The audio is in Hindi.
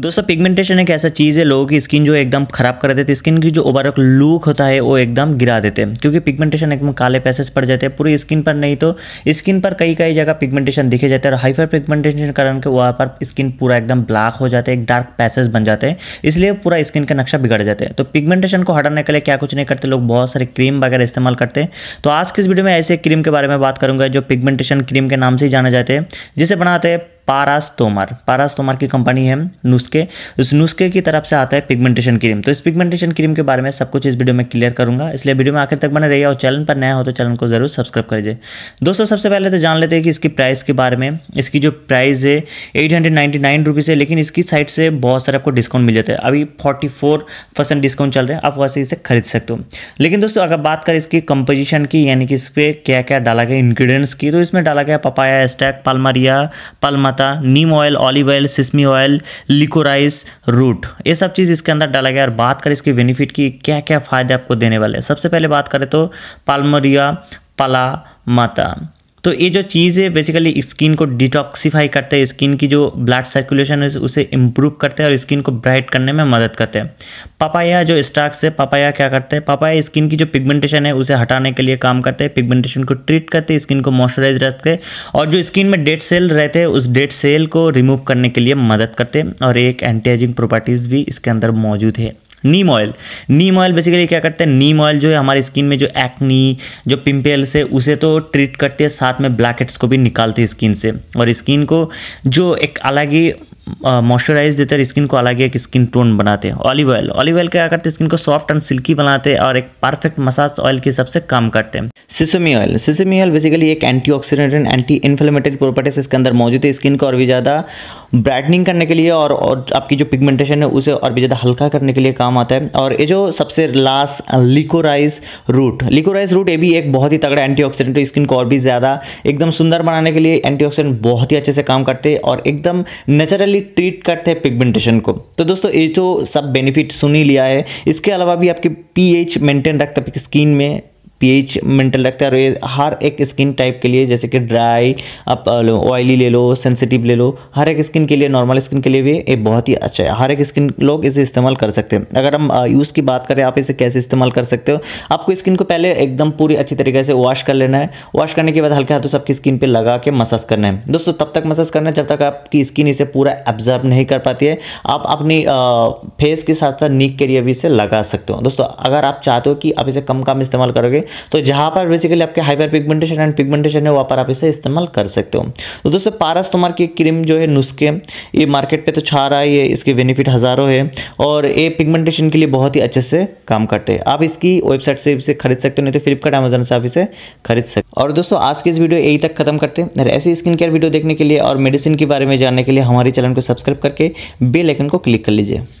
दोस्तों पिगमेंटेशन एक ऐसा चीज़ है लोगों की स्किन जो एकदम खराब कर देते स्किन की जो ओबरक लुक होता है वो एकदम गिरा देते हैं क्योंकि पिगमेंटेशन एकदम काले पैसेस पड़ जाते हैं पूरी स्किन पर नहीं तो स्किन पर कई कई जगह पिगमेंटेशन दिखे जाते हैं और हाइपर पिगमेंटेशन कारण के वहाँ पर स्किन पूरा एकदम ब्लैक हो जाता है एक डार्क पैसेज बन जाते हैं इसलिए पूरा स्किन का नक्शा बिगड़ जाता है तो पिगमेंटेशन को हटाने के लिए क्या कुछ नहीं करते लोग बहुत सारे क्रीम वगैरह इस्तेमाल करते हैं तो आज की इस वीडियो में ऐसे क्रीम के बारे में बात करूँगा जो पिगमेंटेशन क्रीम के नाम से ही जाना जाते हैं जिसे बनाते हैं पारास तोमर पारास तोमर की कंपनी है नुस्खे इस नुस्खे की तरफ से आता है पिगमेंटेशन क्रीम तो इस पिगमेंटेशन क्रीम के बारे में सब कुछ इस वीडियो में क्लियर करूंगा इसलिए वीडियो में आखिर तक बने रहिए और चैनल पर नया हो तो चैनल को जरूर सब्सक्राइब कर लीजिए दोस्तों सबसे पहले तो जान लेते हैं कि इसकी प्राइस के बारे में इसकी जो प्राइस है एट हंड्रेड है लेकिन इसकी साइड से बहुत सारे आपको डिस्काउंट मिल जाता है अभी फोर्टी डिस्काउंट चल रहे हैं आप वैसे इसे खरीद सकते हो लेकिन दोस्तों अगर बात करें इसकी कंपोजिशन की यानी कि इस पर क्या क्या डाला गया इन्ग्रीडियंट्स की तो इसमें डाला गया पपाया स्टैक पालमरिया पालमा था neem oil olive oil sesame oil licorice root ये सब चीज़ इसके अंदर डाला गया और बात करें इसके बेनिफिट की क्या क्या फ़ायदे आपको देने वाले हैं सबसे पहले बात करें तो पालमरिया पला माता तो ये जो चीज़ है बेसिकली स्किन को डिटॉक्सीफाई करते हैं स्किन की जो ब्लड सर्कुलेशन है उसे इम्प्रूव करते हैं और स्किन को ब्राइट करने में मदद करते हैं पापाया जो स्टार्क्स है पपाया क्या करते हैं पपाया स्किन की जो पिगमेंटेशन है उसे हटाने के लिए काम करते हैं पिगमेंटेशन को ट्रीट करते हैं स्किन को मॉइस्चराइज रखते हैं और जो स्किन में डेड सेल रहते हैं उस डेड सेल को रिमूव करने के लिए मदद करते हैं और एक एंटी एजिंग प्रॉपर्टीज़ भी इसके अंदर मौजूद है neem oil neem oil basically क्या करते हैं नीम ऑयल जो है हमारी स्किन में जो एक्नी जो पिम्पल्स है उसे तो ट्रीट करती है साथ में ब्लैकहेड्स को भी निकालती है स्किन से और स्किन को जो एक अलग ही मॉइस्चराइज देते हैं स्किन को अलग एक स्किन टोन बनाते हैं ऑलिव ऑयल ऑलिव ऑयल क्या करते हैं स्किन को सॉफ्ट एंड सिल्की बनाते हैं और एक परफेक्ट मसाज ऑयल के हिसाब से काम करते हैं sesame oil sesame oil basically एक antioxidant and anti inflammatory properties इसके अंदर मौजूद है स्किन को और भी ज़्यादा ब्राइटनिंग करने के लिए और, और आपकी जो पिगमेंटेशन है उसे और भी ज़्यादा हल्का करने के लिए काम आता है और ये जो सबसे last licorice root licorice root ये भी एक बहुत ही तगड़ा ऑक्सीडेंट है स्किन को और भी ज़्यादा एकदम सुंदर बनाने के लिए ऑक्सीडेंट बहुत ही अच्छे से काम करते हैं और एकदम नेचुरल सिमिलरली ट्रीट करते हैं पिगमेंटेशन को तो दोस्तों ये जो सब बेनिफिट सुन ही लिया है इसके अलावा भी आपके पीएच मेंटेन रखता है स्किन में पीएच मेंटेन रखता है और ये हर एक स्किन टाइप के लिए जैसे कि ड्राई आप ऑयली ले लो सेंसिटिव ले लो हर एक स्किन के लिए नॉर्मल स्किन के लिए भी ये बहुत ही अच्छा है हर एक स्किन लोग इसे इस्तेमाल कर सकते हैं अगर हम यूज़ की बात करें आप इसे कैसे इस्तेमाल कर सकते हो आपको स्किन को पहले एकदम पूरी अच्छी तरीके से वॉश कर लेना है वॉश करने के बाद हल्के हाथों से आपकी स्किन पर लगा के मसाज करना है दोस्तों तब तक मसाज करना है जब तक आपकी स्किन इसे पूरा एब्जॉर्ब नहीं कर पाती है आप अपनी फेस के साथ साथ नीक के लिए भी इसे लगा सकते हो दोस्तों अगर आप चाहते हो कि आप इसे कम काम इस्तेमाल करोगे तो जहाँ पर बेसिकली आपके हाइपर पिगमेंटेशन एंड पिगमेंटेशन है वहाँ पर आप इसे इस्तेमाल कर सकते हो तो दोस्तों पारस तुम्हार की क्रीम जो है नुस्खे ये मार्केट पे तो छा रहा है इसके बेनिफिट हज़ारों है और ये पिगमेंटेशन के लिए बहुत ही अच्छे से काम करते हैं आप इसकी वेबसाइट से इसे खरीद सकते हो नहीं तो फ्लिपकार्ट अमेजन से आप इसे खरीद सकते और दोस्तों आज की इस वीडियो यही तक खत्म करते हैं ऐसी स्किन केयर वीडियो देखने के लिए और मेडिसिन के बारे में जानने के लिए हमारे चैनल को सब्सक्राइब करके बेल आइकन को क्लिक कर लीजिए